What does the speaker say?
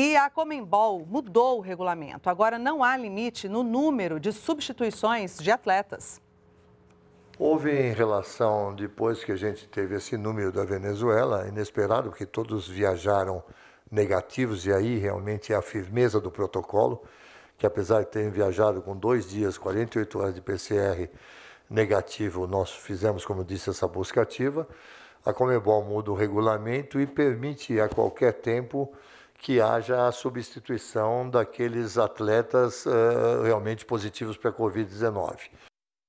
E a Comembol mudou o regulamento. Agora não há limite no número de substituições de atletas. Houve em relação, depois que a gente teve esse número da Venezuela, inesperado, porque todos viajaram negativos, e aí realmente é a firmeza do protocolo, que apesar de terem viajado com dois dias, 48 horas de PCR negativo, nós fizemos, como disse, essa busca ativa. A Comebol muda o regulamento e permite a qualquer tempo que haja a substituição daqueles atletas uh, realmente positivos para a Covid-19.